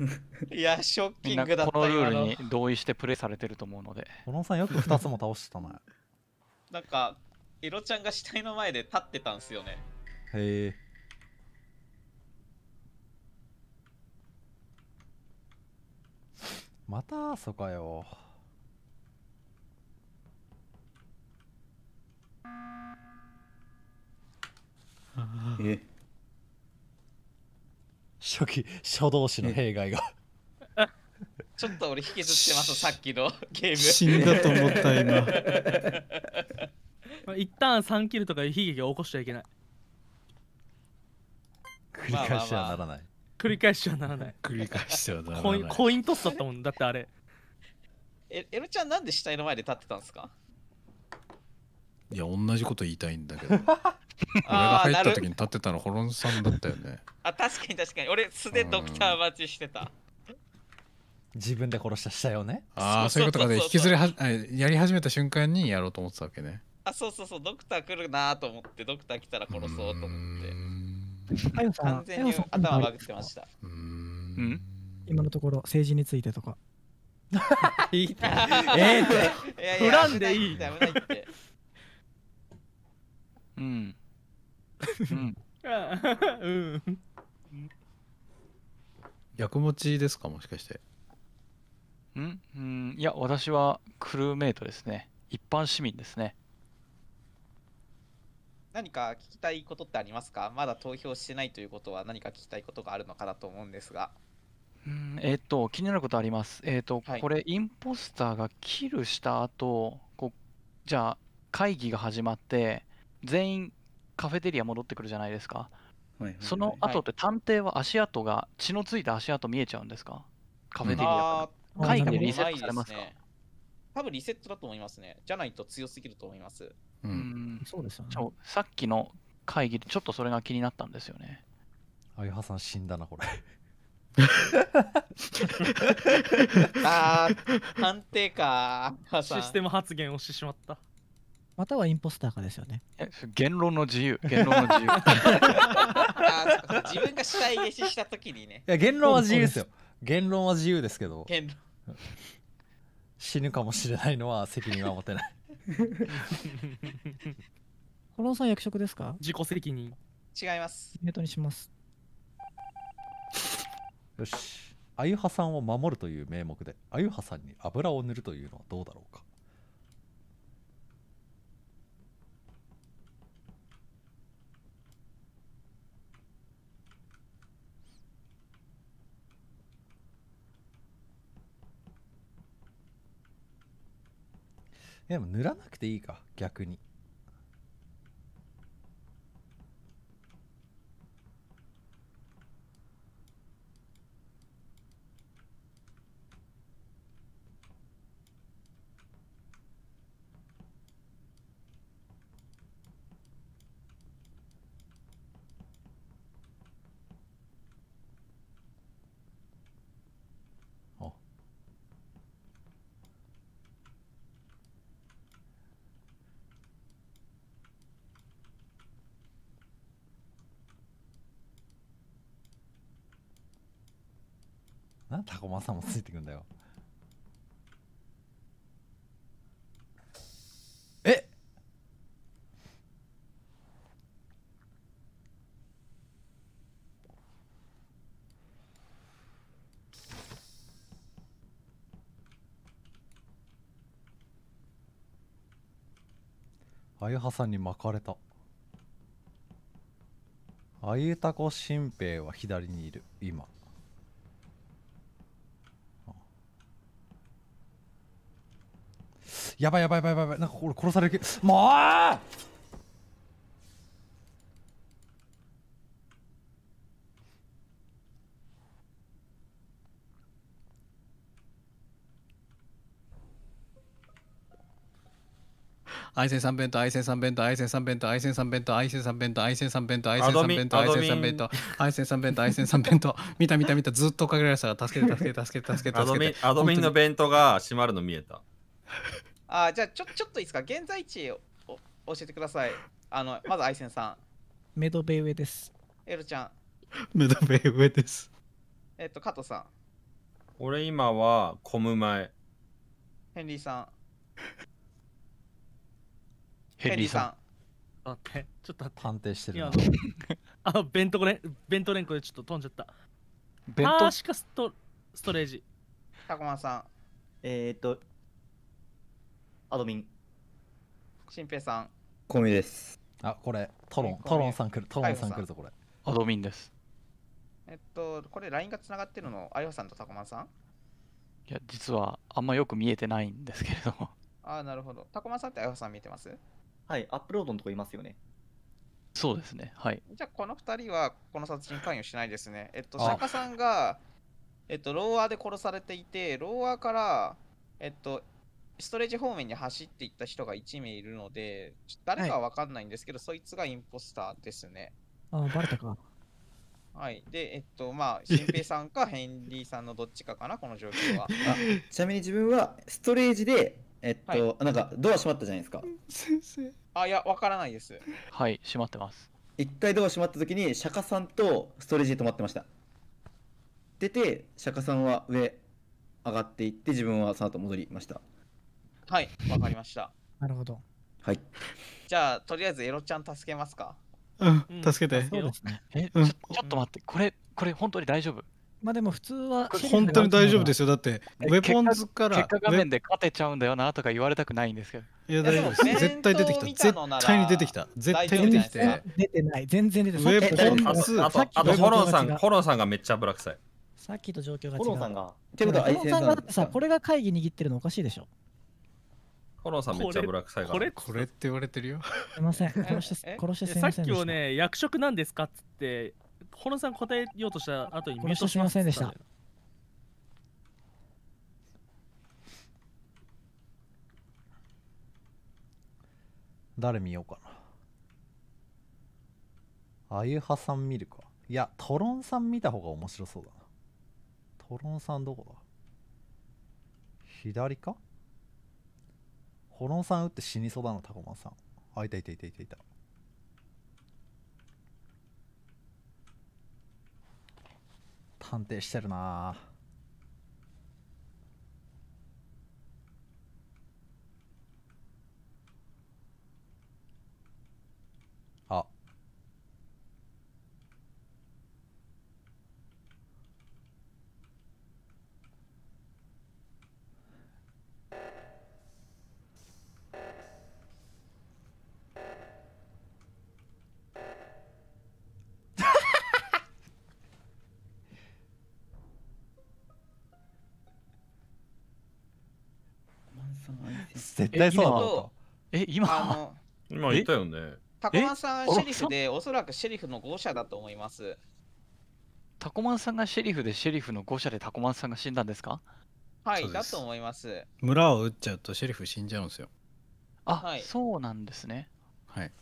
いや、ショッキングだったこのルールに同意してプレイされてると思うので。小野さんよく2つも倒してたね。なんか、エロちゃんが死体の前で立ってたんすよね。へえ。またそかよ。え初期初動詞の弊害がちょっと俺引きずってます さっきのゲーム死んだと思った今 まあ、一旦3キルとか悲劇を起こしちゃいけない繰り返しはならない、繰り返しはならない繰り返しはならないコインコイントスだったもんだってあれえエルちゃんなんで死体の前で立ってたんですかいや同じこと言いたいんだけど 俺が入った時に立ってたのホロンさんだったよね。あ、確かに確かに。俺素でドクター待ちしてた。自分で殺したしたよね。ああ、そういうことかで、ね、引きずりはやり始めた瞬間にやろうと思ってたわけね。あ、そうそうそう、ドクター来るなと思って、ドクター来たら殺そうと思って。完全に頭バグってました。うん。今のところ政治についてとか。いいって。ええって。フんでいい。いって。うん。うん。うん。役持ちですかもしかして。んうん、いや、私はクルーメイトですね。一般市民ですね。何か聞きたいことってありますかまだ投票してないということは何か聞きたいことがあるのかなと思うんですが。うん、えっ、ー、と、気になることあります。えっ、ー、と、はい、これ、インポスターがキルした後、こう、じゃあ、会議が始まって、全員カフェテリア戻ってくるじゃないですか、はいはいはい、その後って探偵は足跡が血のついた足跡見えちゃうんですかカフェテリアああ。会議。でリセットされますか、ね、多分リセットだと思いますねじゃないと強すぎると思いますうんそうですよねさっきの会議でちょっとそれが気になったんですよねあゆはさん死んだなこれ ああ判定かシステム発言をしてしまったまたはインポスターかですよね。言論の自由。言論の自由。自分が主体消ししたときにね。いや、言論は自由ですよ。言論は自由ですけど。言論死ぬかもしれないのは責任は持てない。コ ロンさん役職ですか自己責任。違います。ネットにします。よし。あゆはさんを守るという名目で、あゆはさんに油を塗るというのはどうだろうか。でも塗らなくていいか逆になんタコマさんもついてくんだよえあゆはさんに巻かれたあゆたこ新兵は左にいる今やばいやばいやばいやばいなんか俺殺されるもう、まあ、アイセンさん弁当、アイセンさん弁当、アイセンさん弁当、アイセンさん弁当、アイセンさん弁当、アイセンさん弁当、アイセンさん弁当、アイセンさん弁当、アイセンさん弁当、アイセンさん弁当、見た見た見た、ずっと追かけられたら、助けて助けて助けて助けて助けて。アドミンの弁当が閉まるの見えた。あじゃあちょちょっといいですか現在地を教えてくださいあのまずアイセンさんメドベ上ですエロちゃんメドベ上ですえっと加藤さん俺今はコム前ヘンリーさんヘンリーさんあってちょっと判定してるなあベント弁レベンコでちょっと飛んじゃった弁当しかストストレージタコマンさんえっ、とアドミン。新平さん。コミです。あ、これ、トロン、トロンさん来る、トロンさん来るぞ、これ。アドミンです。えっと、これ、LINE がつながってるの、アヨさんとタコマンさんいや、実は、あんまよく見えてないんですけれども。あなるほど。タコマンさんってアヨさん見てますはい、アップロードのとこいますよね。そうですね、はい。じゃあ、この2人は、この殺人関与しないですね。えっと、釈迦さんが、えっと、ローアーで殺されていて、ローアーから、えっと、ストレージ方面に走っていった人が1名いるので、誰かは分かんないんですけど、はい、そいつがインポスターですね。ああ、バレたか。はい。で、えっと、まあ、新平さんかヘンリーさんのどっちかかな、この状況は。ちなみに自分はストレージで、えっと、はい、なんかドア閉まったじゃないですか。先生。あ、いや、分からないです。はい、閉まってます。一回ドア閉まった時に、釈迦さんとストレージで止まってました。出て、釈迦さんは上上がっていって、自分はその後戻りました。はい、わかりました。なるほど。はい。じゃあ、とりあえずエロちゃん助けますかうんう、ん助けて。そうですね。え、ちうょんちょっと待って、これ、これ本当に大丈夫。まあでも普通は本当に大丈夫ですよ。だって、ウェポンズから、結果画面ウェで勝てちゃうんだよなとか言われたくないんですけど。いや、大丈夫です。絶対出てきた。絶対に出てきた。絶対に出てきた。出てない。全然出てない。ウェポンズ、あとあとホロンさんホロンさんがめっちゃ油臭いさっきと状況が違う。ホロンさんが。ってことンさんがさ、これが会議握ってるのおかしいでしょ。コロンさんめっちゃブラックサイガー。これこれって言われてるよ。すいません。殺して殺してさっきをね、役職なんですかっつって、コロンさん答えようとした後にミュートしませんでした。誰見ようかな。あゆはさん見るか。いや、トロンさん見た方が面白そうだな。トロンさんどこだ左かホロンさん打って死にそうだなタコマンさんあいたいたいたいたいた探偵してるなあ絶対そうだえ、今今いたよね。タコマンさんシェリフで、おそらくシェリフの5社だと思います。タコマンさんがシェリフで、シェリフの5社でタコマンさんが死んだんですかはい、だと思います。村を撃っちゃうとシェリフ死んじゃうんですよ。あ、はい、そうなんですね。はい。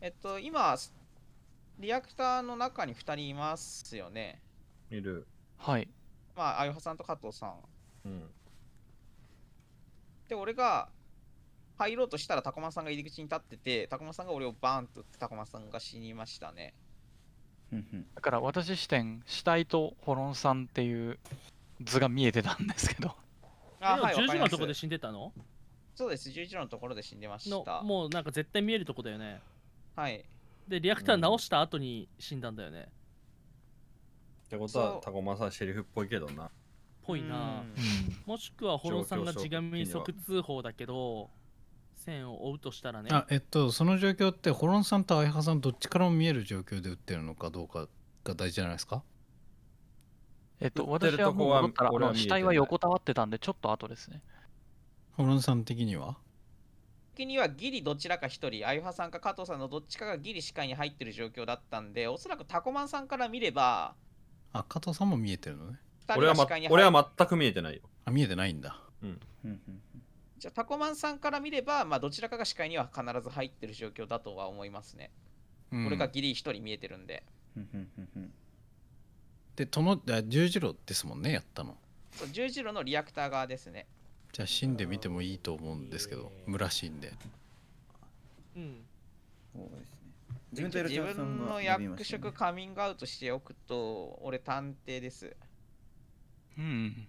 えっと、今、リアクターの中に2人いますよね。いる。はい。まあ、あゆはさんと加藤さん。うん。で、俺が、入ろうとしたら、タコマさんが入り口に立ってて、タコマさんが俺をバーンとタコマさんが死にましたね。だから私視点、死体とホロンさんっていう図が見えてたんですけど。あ、はい、10時のところで死んでたのそうです、11のところで死んでました。もうなんか絶対見えるとこだよね。はい。で、リアクター直した後に死んだんだよね。うん、ってことは、タコマさんセリフっぽいけどな。ぽいな。もしくはホロンさんが地紙即通報だけど、線を追うとしたらねあえっとその状況ってホロンさんと相葉さんどっちからも見える状況で打ってるのかどうかが大事じゃないですかえっと私はもう戻ったらの死体は横たわってたんでちょっと後ですねホロンさん的には的にはギリどちらか一人、アイハさんか加藤さんのどっちかがギリ視界に入ってる状況だったんで、おそらくタコマンさんから見れば。あ、加藤さんも見えてるのね。俺は,、ま、俺は全く見えてないよ。あ、見えてないんだ。うん。うんうんじゃあタコマンさんから見れば、まあ、どちらかが視界には必ず入ってる状況だとは思いますね。うん、これがギリ一人見えてるんで。で、殿十字路ですもんね、やったの。十字路のリアクター側ですね。じゃあ死んでみてもいいと思うんですけど、村死んで。うん。そうですね。自分自分の役職カミングアウトしておくと、俺探偵です。うん。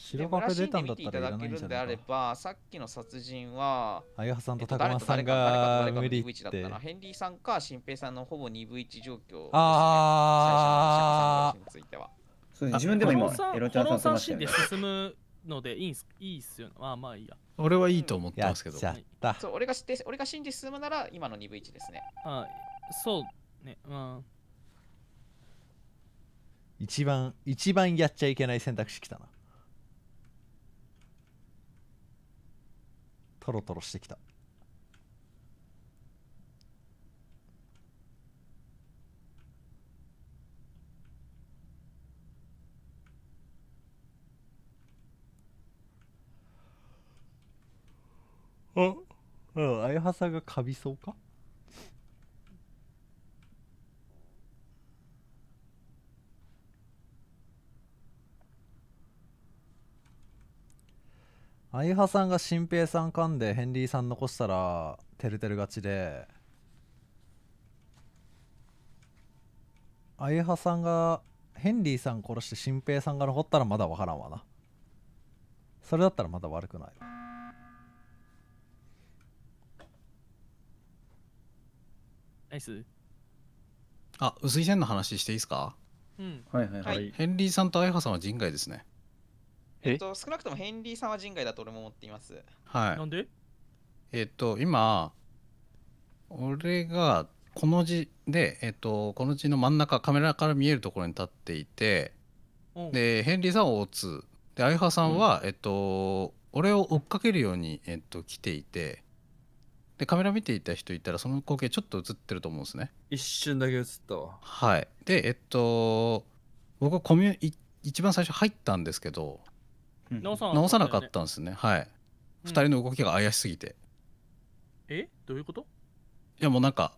白バク出たんだったらいらないんじゃないかばさっきの殺人は、あゆはさんとたくまさんが無理って。ヘンリーさんか新平さんのほぼ 2V1 状況です、ね。ああ。最初のシャについては。自分でも今、エロちゃんさんと話してる。進むのでいいすいいっすよ、ね。まあまあいいや。俺はいいと思ってますけど。やっちそ俺が知って俺が信じ進むなら今の二分一ですね。あそうね。うあ一番一番やっちゃいけない選択肢きたな。トロトロしてきたあうんあやはさがカビそうか相ハさんが新平さん噛んでヘンリーさん残したらてるてる勝ちで相ハさんがヘンリーさん殺して新平さんが残ったらまだ分からんわなそれだったらまだ悪くないナイスあ薄い線の話していいですかうんはいはいはい、ヘンリーさんと相ハさんは人外ですねえっと、少なくともヘンリーさんは人外だと俺も思っています。はい。なんでえっと、今、俺がこの字で、えっと、この字の真ん中、カメラから見えるところに立っていて、で、ヘンリーさんは大津。で、相葉さんは、うん、えっと、俺を追っかけるように、えっと、来ていて、でカメラ見ていた人いたらその光景ちょっと映ってると思うんですね一瞬だけ映ったわはいでえっと僕はコミュ一番最初入ったんですけど直さ直さなかったんですねはい2人の動きが怪しすぎてえどういうこといやもうなんか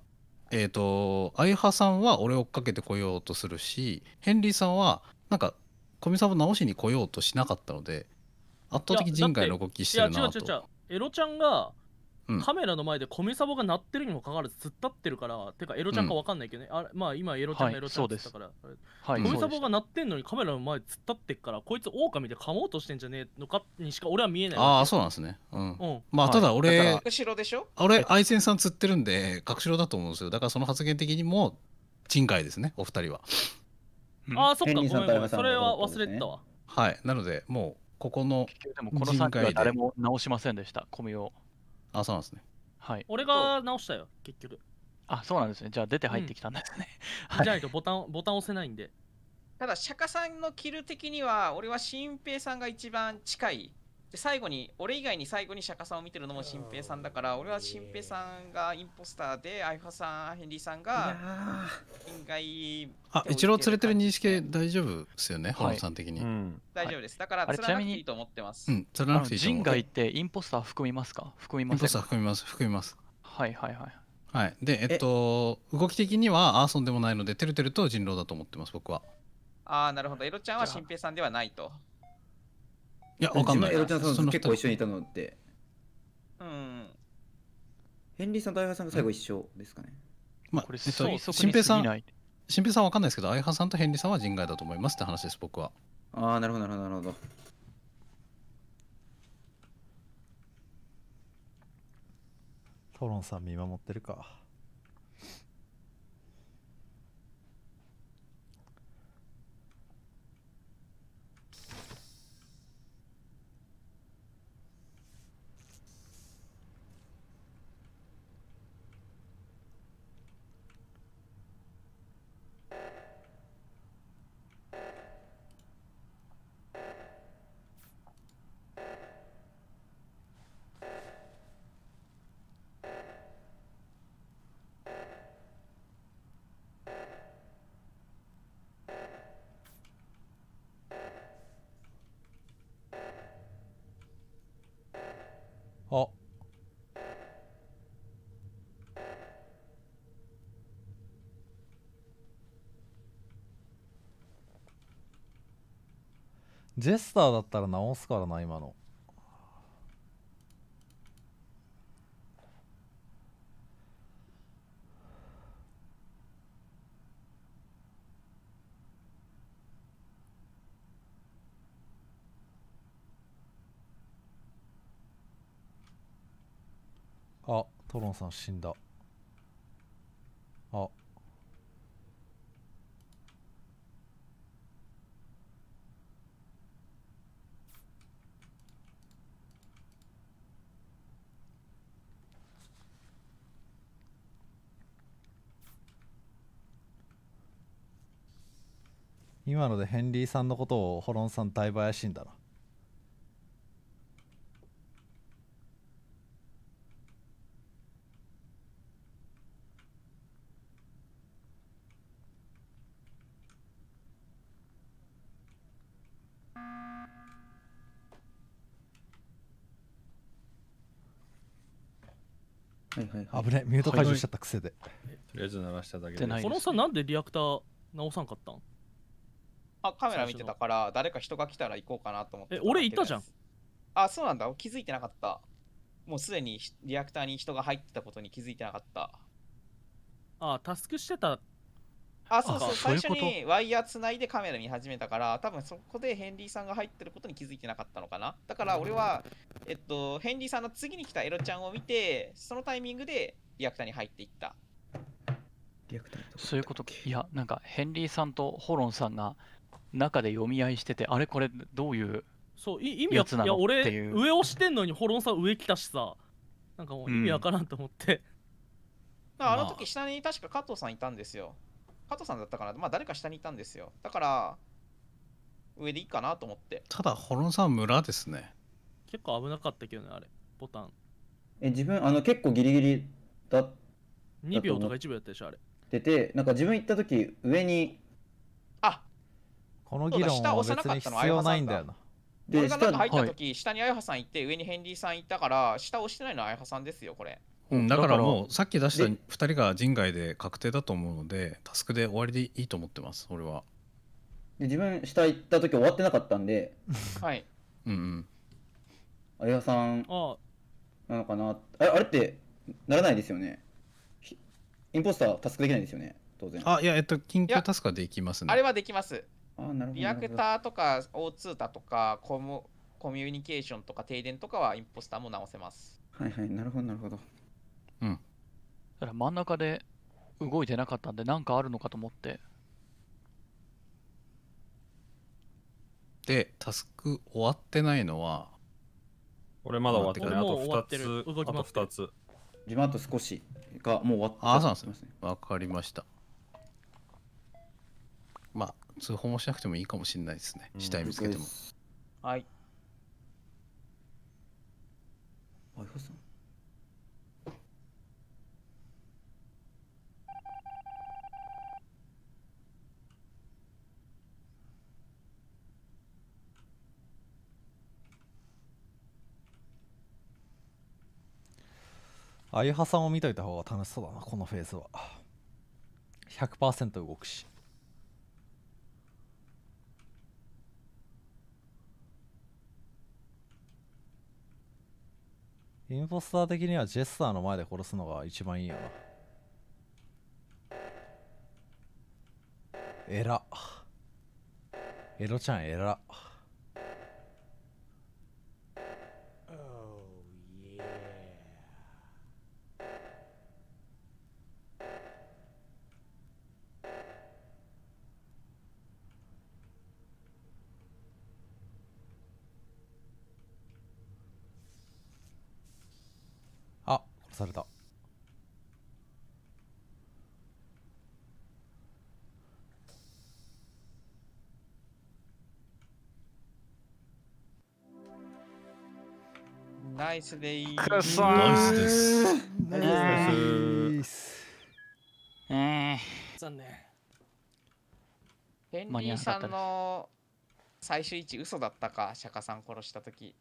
えっ、ー、と相葉さんは俺を追っかけてこようとするしヘンリーさんはなんか古見さんを直しに来ようとしなかったので圧倒的人外の動きしてるなといや違う違う違うエロちゃんがカメラの前でコミサボが鳴ってるにもかかわらず突っ立ってるからてかエロちゃんか分かんないけどね、うん、あれまあ今エロちゃんがエロちゃんって言ったから、はい、コミサボが鳴ってんのにカメラの前突っ立ってっから、こいつオオカミで噛もうとしてんじゃねえのかにしか俺は見えないああそうなんですねうん、うん、まあただ俺、はい、ろでしょ俺愛線さん釣ってるんで隠しろだと思うんですよだからその発言的にも珍解ですねお二人は、ああそっかごめんごめんそれは忘れてたわはいなのでもうここのでもこの3回誰も直しませんでした米をあそうなんですねはい俺が直したよ結局あそうなんですねじゃあ出て入ってきたんですね、うんじゃないとボタンボタン押せないんでただ釈迦さんのキル的には俺は新平さんが一番近いで最後に俺以外に最後に釈迦さんを見てるのも新平さんだから俺は新平さんがインポスターでアイファさんヘンリーさんが回あ一郎連れてる認識大丈夫ですよね、はい、さん的に、うん、大丈夫です。だから、釣らなくていいと思ってます。うん、釣らなくていい人外ってインポスター含みますか含みますインポスター含みます。含みます。はいはいはい。はい、で、えっと、動き的にはアーソンでもないので、てるてると人狼だと思ってます、僕は。ああ、なるほど。エロちゃんは新平さんではないと。いや、わかんない。エロちゃんさん結構一緒にいたのって。うん。ヘンリーさんと相葉さんが最後一緒ですかね。まあ、これ、えっと、新平さん。新平さんわかんないですけど、相葉さんとヘンリーさんは人外だと思いますって話です、僕は。ああ、なるほど、なるほど、なるほど。トロンさん見守ってるか。ジェスターだったら直すからな今のあトロンさん死んだあ今のでヘンリーさんのことをホロンさんだいぶ怪しいんだなはいはい、危ねミュート解除しちゃった癖で、とりあえず鳴らしただけでホロンさんなんでリアクター直さんかったんあカメラ見てたから誰か人が来たら行こうかなと思ってえ俺行ったじゃんあそうなんだ気づいてなかったもうすでにリアクターに人が入ってたことに気づいてなかったあタスクしてたあそうそう最初にワイヤーつないでカメラ見始めたから多分そこでヘンリーさんが入ってることに気づいてなかったのかなだから俺は、えっと、ヘンリーさんの次に来たエロちゃんを見てそのタイミングでリアクターに入っていったリアクターそういうこといやなんかヘンリーさんとホロンさんが中で読み合いしててあれこれどういうそう意味やつなの俺上押してんのにホロンさん上来たしさなんかもう意味わからんと思って、う ん、あの時下に確か加藤さんいたんですよ加藤さんだったかなまあ誰か下にいたんですよだから上でいいかなと思ってただホロンさん村ですね結構危なかったけどねあれボタンえ自分あの結構ギリギリだ2秒とか1秒やったでしょあれ出てなんか自分行った時上にこの議論は別に必要ないんだよな。俺が中入った時、はい、下にあやはさん行って上にヘンリーさんいたから下押してないのはあやはさんですよこれ、うん、だからもうさっき出した2人が人外で確定だと思うのでタスクで終わりでいいと思ってます俺はで自分下行った時終わってなかったんで はいうんうんあやはさんなのかなあれあれってならないですよねインポスタータスクできないですよね当然あいやえっと緊急タスクはできますねあれはできますリアクターとか O2 だとかコムコミュニケーションとか停電とかはインポスターも直せます。はいはい、なるほどなるほど。うん。だから真ん中で動いてなかったんで何かあるのかと思って。で、タスク終わってないのは俺まだ終わってない。あと2つ。あと2つ。自分あと少しがもう終わっあ、そうなんですね。わかりました。通報もしなくてもいいかもしれないですね、うん、死体見つけてもはいあいほさんアイハさんを見といた方が楽しそうだなこのフェーズは100%動くしインポスター的にはジェスターの前で殺すのが一番いいよなえらエロちゃんえらされたナイスでいい。ナイスです。ナイスええ残念。ヘンリーさんの最終位置嘘だったか、釈迦さん殺した時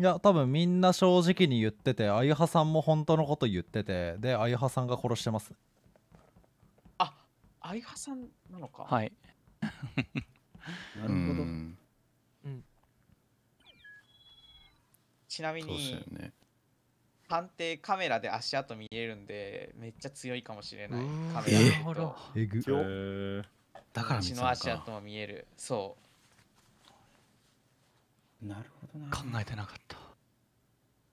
いや多分みんな正直に言っててあゆはさんも本当のこと言っててであゆはさんが殺してますああゆはさんなのかはい なるほど、うん、うん、ちなみに、ね、探偵カメラで足跡見えるんでめっちゃ強いかもしれないカメラえー、えぐだから血の足跡も見えるそう考えてなかった